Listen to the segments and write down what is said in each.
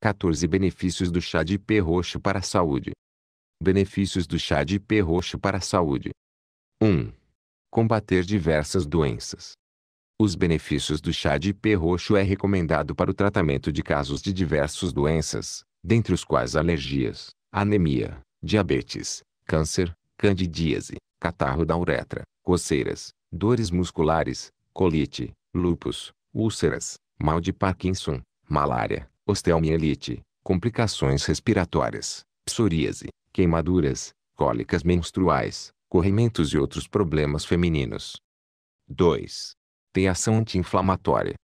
14 Benefícios do chá de pé roxo para a saúde. Benefícios do chá de pé roxo para a saúde. 1. Combater diversas doenças. Os benefícios do chá de pé roxo é recomendado para o tratamento de casos de diversas doenças, dentre os quais alergias, anemia, diabetes, câncer, candidíase, catarro da uretra, coceiras, dores musculares, colite, lúpus, úlceras, mal de Parkinson, malária, osteomielite, complicações respiratórias, psoríase, queimaduras, cólicas menstruais, corrimentos e outros problemas femininos. 2. Tem ação anti-inflamatória.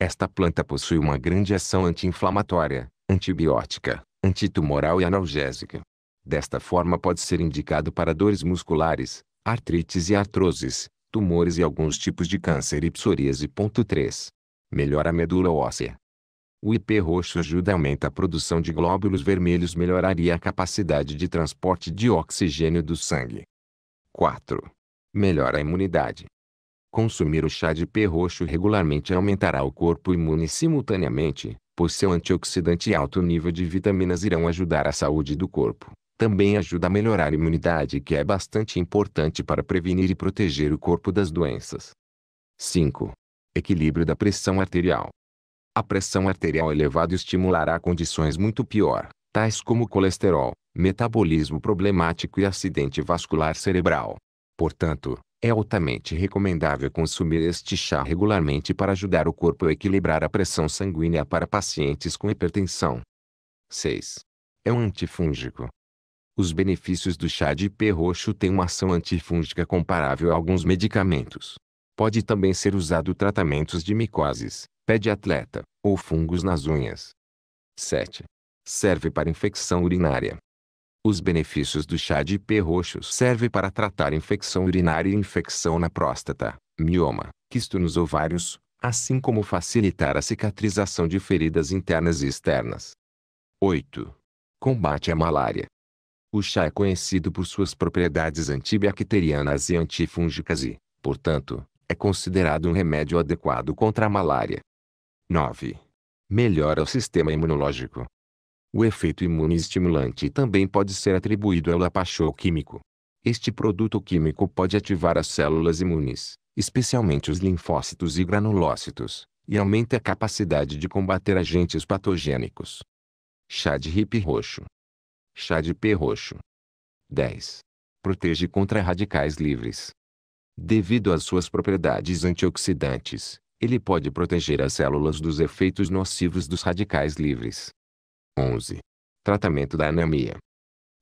Esta planta possui uma grande ação anti-inflamatória, antibiótica, antitumoral e analgésica. Desta forma pode ser indicado para dores musculares, artrites e artroses, tumores e alguns tipos de câncer e psoríase. 3. Melhora a medula óssea. O IP roxo ajuda a aumentar a produção de glóbulos vermelhos melhoraria a capacidade de transporte de oxigênio do sangue. 4. Melhora a imunidade. Consumir o chá de IP roxo regularmente aumentará o corpo imune simultaneamente, pois seu antioxidante e alto nível de vitaminas irão ajudar a saúde do corpo. Também ajuda a melhorar a imunidade, que é bastante importante para prevenir e proteger o corpo das doenças. 5. Equilíbrio da pressão arterial. A pressão arterial elevada estimulará condições muito pior, tais como colesterol, metabolismo problemático e acidente vascular cerebral. Portanto, é altamente recomendável consumir este chá regularmente para ajudar o corpo a equilibrar a pressão sanguínea para pacientes com hipertensão. 6. É um antifúngico. Os benefícios do chá de pé roxo têm uma ação antifúngica comparável a alguns medicamentos. Pode também ser usado tratamentos de micoses, pé de atleta, ou fungos nas unhas. 7. Serve para infecção urinária. Os benefícios do chá de pé roxo servem para tratar infecção urinária e infecção na próstata, mioma, quisto nos ovários, assim como facilitar a cicatrização de feridas internas e externas. 8. Combate a malária. O chá é conhecido por suas propriedades antibacterianas e antifúngicas e, portanto, é considerado um remédio adequado contra a malária. 9. Melhora o sistema imunológico. O efeito imunoestimulante também pode ser atribuído ao lapachoquímico. Este produto químico pode ativar as células imunes, especialmente os linfócitos e granulócitos, e aumenta a capacidade de combater agentes patogênicos. Chá de hip roxo. Chá de pé roxo. 10. Protege contra radicais livres. Devido às suas propriedades antioxidantes, ele pode proteger as células dos efeitos nocivos dos radicais livres. 11. Tratamento da anemia.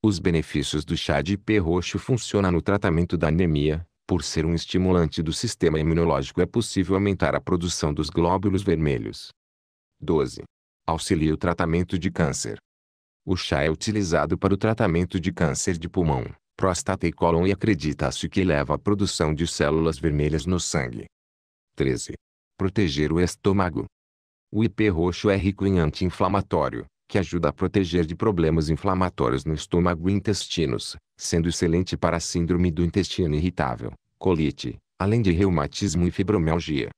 Os benefícios do chá de pé roxo funcionam no tratamento da anemia. Por ser um estimulante do sistema imunológico é possível aumentar a produção dos glóbulos vermelhos. 12. Auxilia o tratamento de câncer. O chá é utilizado para o tratamento de câncer de pulmão, próstata e cólon e acredita-se que leva à produção de células vermelhas no sangue. 13. Proteger o estômago. O IP roxo é rico em anti-inflamatório, que ajuda a proteger de problemas inflamatórios no estômago e intestinos, sendo excelente para a síndrome do intestino irritável, colite, além de reumatismo e fibromialgia.